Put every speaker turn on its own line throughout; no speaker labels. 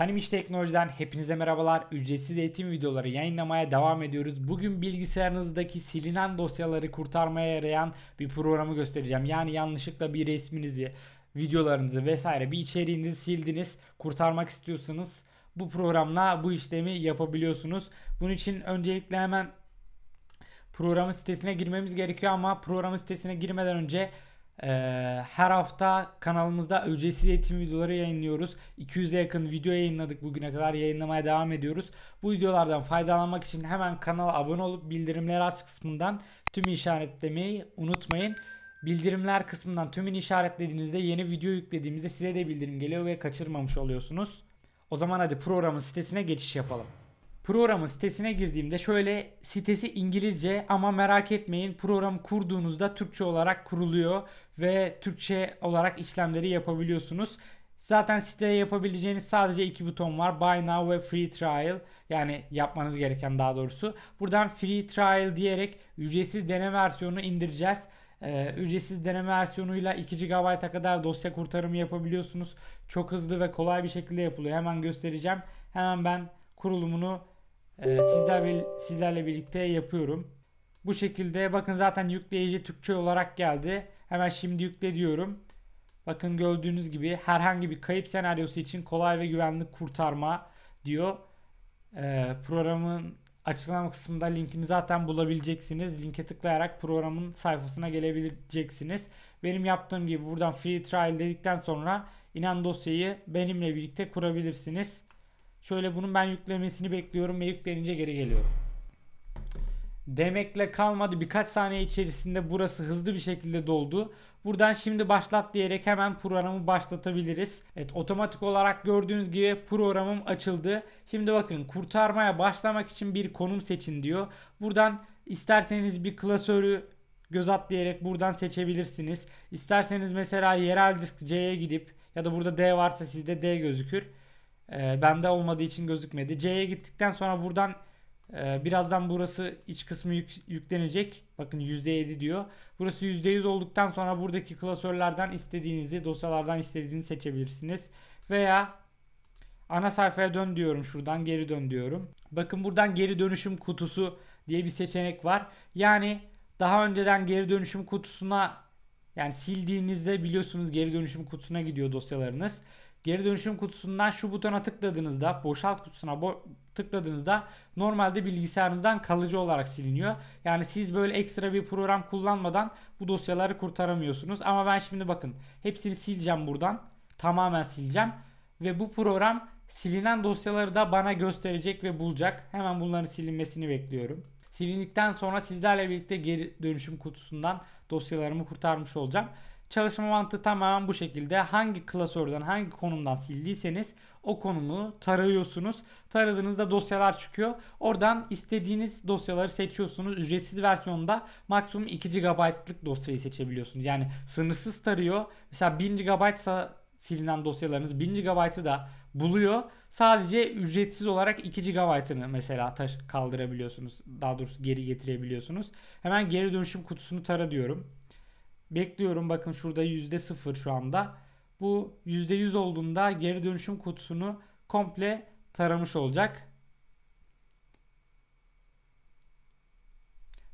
Hanimiş Teknoloji'den hepinize merhabalar. Ücretsiz eğitim videoları yayınlamaya devam ediyoruz. Bugün bilgisayarınızdaki silinen dosyaları kurtarmaya yarayan bir programı göstereceğim. Yani yanlışlıkla bir resminizi, videolarınızı vesaire bir içeriğinizi sildiniz, kurtarmak istiyorsanız bu programla bu işlemi yapabiliyorsunuz. Bunun için öncelikle hemen programın sitesine girmemiz gerekiyor ama programın sitesine girmeden önce ee, her hafta kanalımızda ücretsiz eğitim videoları yayınlıyoruz. 200'e yakın video yayınladık bugüne kadar yayınlamaya devam ediyoruz. Bu videolardan faydalanmak için hemen kanala abone olup bildirimleri aç kısmından tüm işaretlemeyi unutmayın. Bildirimler kısmından tümünü işaretlediğinizde yeni video yüklediğimizde size de bildirim geliyor ve kaçırmamış oluyorsunuz. O zaman hadi programın sitesine geçiş yapalım. Programın sitesine girdiğimde şöyle sitesi İngilizce ama merak etmeyin program kurduğunuzda Türkçe olarak kuruluyor ve Türkçe olarak işlemleri yapabiliyorsunuz. Zaten siteye yapabileceğiniz sadece iki buton var. Buy Now ve Free Trial. Yani yapmanız gereken daha doğrusu. Buradan Free Trial diyerek ücretsiz deneme versiyonunu indireceğiz. Ee, ücretsiz deneme versiyonuyla 2 GB'a kadar dosya kurtarımı yapabiliyorsunuz. Çok hızlı ve kolay bir şekilde yapılıyor. Hemen göstereceğim. Hemen ben kurulumunu e, sizler, sizlerle birlikte yapıyorum. Bu şekilde bakın zaten yükleyici Türkçe olarak geldi. Hemen şimdi yükle diyorum. Bakın gördüğünüz gibi herhangi bir kayıp senaryosu için kolay ve güvenli kurtarma diyor. E, programın açıklama kısmında linkini zaten bulabileceksiniz. Linke tıklayarak programın sayfasına gelebileceksiniz. Benim yaptığım gibi buradan free trial dedikten sonra inan dosyayı benimle birlikte kurabilirsiniz. Şöyle bunun ben yüklemesini bekliyorum ve yüklenince geri geliyorum. Demekle kalmadı. Birkaç saniye içerisinde burası hızlı bir şekilde doldu. Buradan şimdi başlat diyerek hemen programı başlatabiliriz. Evet otomatik olarak gördüğünüz gibi programım açıldı. Şimdi bakın kurtarmaya başlamak için bir konum seçin diyor. Buradan isterseniz bir klasörü göz at diyerek buradan seçebilirsiniz. İsterseniz mesela yerel disk C'ye gidip ya da burada D varsa sizde D gözükür. E, bende olmadığı için gözükmedi. C'ye gittikten sonra buradan e, birazdan burası iç kısmı yük, yüklenecek. Bakın %7 diyor. Burası %100 olduktan sonra buradaki klasörlerden istediğinizi, dosyalardan istediğinizi seçebilirsiniz. Veya ana sayfaya dön diyorum şuradan geri dön diyorum. Bakın buradan geri dönüşüm kutusu diye bir seçenek var. Yani daha önceden geri dönüşüm kutusuna yani sildiğinizde biliyorsunuz geri dönüşüm kutusuna gidiyor dosyalarınız. Geri dönüşüm kutusundan şu butona tıkladığınızda, boşalt kutusuna bo- tıkladığınızda normalde bilgisayarınızdan kalıcı olarak siliniyor. Yani siz böyle ekstra bir program kullanmadan bu dosyaları kurtaramıyorsunuz. Ama ben şimdi bakın hepsini sileceğim buradan. Tamamen sileceğim. Ve bu program silinen dosyaları da bana gösterecek ve bulacak. Hemen bunların silinmesini bekliyorum. Silindikten sonra sizlerle birlikte geri dönüşüm kutusundan dosyalarımı kurtarmış olacağım. Çalışma mantığı tamamen bu şekilde. Hangi klasörden, hangi konumdan sildiyseniz o konumu tarıyorsunuz. Taradığınızda dosyalar çıkıyor. Oradan istediğiniz dosyaları seçiyorsunuz. Ücretsiz versiyonda maksimum 2 GB'lık dosyayı seçebiliyorsunuz. Yani sınırsız tarıyor. Mesela 1000 GB silinen dosyalarınız 1000 GB'ı da buluyor. Sadece ücretsiz olarak 2 GB'ını mesela taş kaldırabiliyorsunuz. Daha doğrusu geri getirebiliyorsunuz. Hemen geri dönüşüm kutusunu tara diyorum. Bekliyorum bakın şurada %0 şu anda. Bu %100 olduğunda geri dönüşüm kutusunu komple taramış olacak.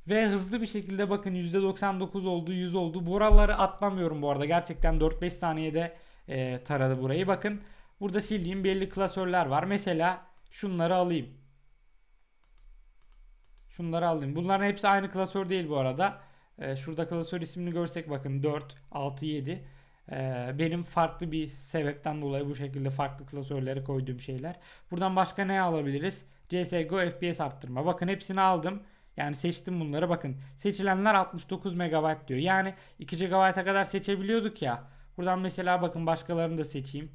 Ve hızlı bir şekilde bakın %99 oldu 100 oldu. Buraları atlamıyorum bu arada. Gerçekten 4-5 saniyede e, taradı burayı. Bakın burada sildiğim belli klasörler var. Mesela şunları alayım. Şunları alayım. Bunların hepsi aynı klasör değil bu arada. E, şurada klasör ismini görsek bakın 4, 6, 7 benim farklı bir sebepten dolayı bu şekilde farklı klasörlere koyduğum şeyler. Buradan başka ne alabiliriz? CSGO FPS arttırma. Bakın hepsini aldım. Yani seçtim bunları bakın. Seçilenler 69 MB diyor. Yani 2 GB'a kadar seçebiliyorduk ya. Buradan mesela bakın başkalarını da seçeyim.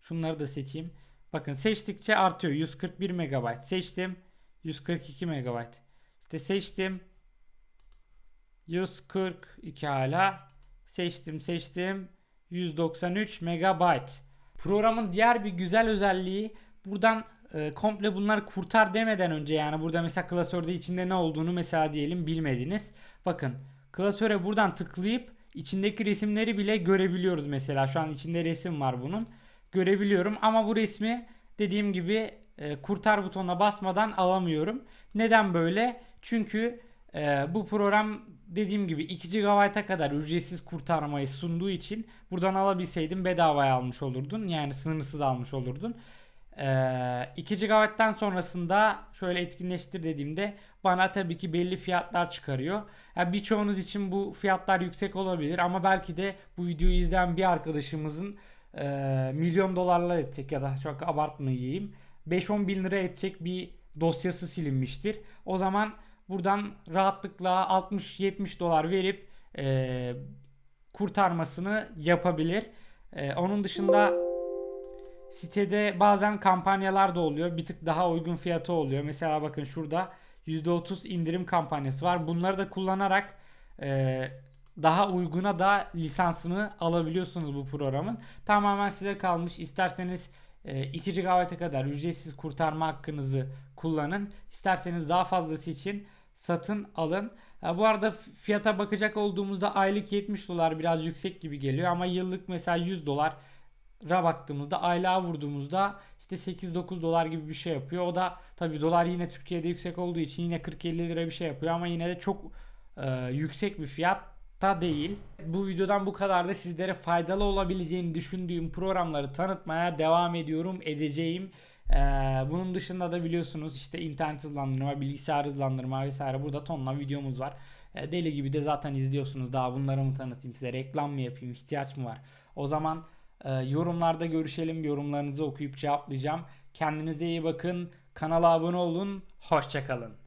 Şunları da seçeyim. Bakın seçtikçe artıyor. 141 MB seçtim. 142 MB. İşte seçtim. 142 hala. Seçtim seçtim. 193 MB. Programın diğer bir güzel özelliği buradan e, komple bunları kurtar demeden önce yani burada mesela klasörde içinde ne olduğunu mesela diyelim bilmediniz. Bakın klasöre buradan tıklayıp İçindeki resimleri bile görebiliyoruz mesela. Şu an içinde resim var bunun. Görebiliyorum ama bu resmi dediğim gibi e, kurtar butonuna basmadan alamıyorum. Neden böyle? Çünkü e, bu program dediğim gibi 2 GB'a kadar ücretsiz kurtarmayı sunduğu için buradan alabilseydim bedavaya almış olurdun. Yani sınırsız almış olurdun. Ee, 2 GB'den sonrasında şöyle etkinleştir dediğimde bana tabii ki belli fiyatlar çıkarıyor. Yani birçoğunuz için bu fiyatlar yüksek olabilir ama belki de bu videoyu izleyen bir arkadaşımızın e, milyon dolarlar edecek ya da çok abartmayayım 5-10 bin lira edecek bir dosyası silinmiştir. O zaman buradan rahatlıkla 60-70 dolar verip e, kurtarmasını yapabilir. E, onun dışında Sitede bazen kampanyalar da oluyor. Bir tık daha uygun fiyatı oluyor. Mesela bakın şurada %30 indirim kampanyası var. Bunları da kullanarak e, daha uyguna da lisansını alabiliyorsunuz bu programın. Tamamen size kalmış. İsterseniz 2 e, GB'e kadar ücretsiz kurtarma hakkınızı kullanın. İsterseniz daha fazlası için satın alın. E, bu arada fiyata bakacak olduğumuzda aylık 70 dolar biraz yüksek gibi geliyor ama yıllık mesela 100 dolar ra baktığımızda aylığa vurduğumuzda işte 8-9 dolar gibi bir şey yapıyor. O da tabi dolar yine Türkiye'de yüksek olduğu için yine 40-50 lira bir şey yapıyor ama yine de çok e, yüksek bir fiyat da değil. Bu videodan bu kadar da sizlere faydalı olabileceğini düşündüğüm programları tanıtmaya devam ediyorum, edeceğim. Ee, bunun dışında da biliyorsunuz işte internet hızlandırma, bilgisayar hızlandırma vesaire burada tonla videomuz var. Ee, deli gibi de zaten izliyorsunuz. Daha bunları mı tanıtayım size, reklam mı yapayım, ihtiyaç mı var? O zaman ee, yorumlarda görüşelim. Yorumlarınızı okuyup cevaplayacağım. Kendinize iyi bakın. Kanala abone olun. Hoşçakalın.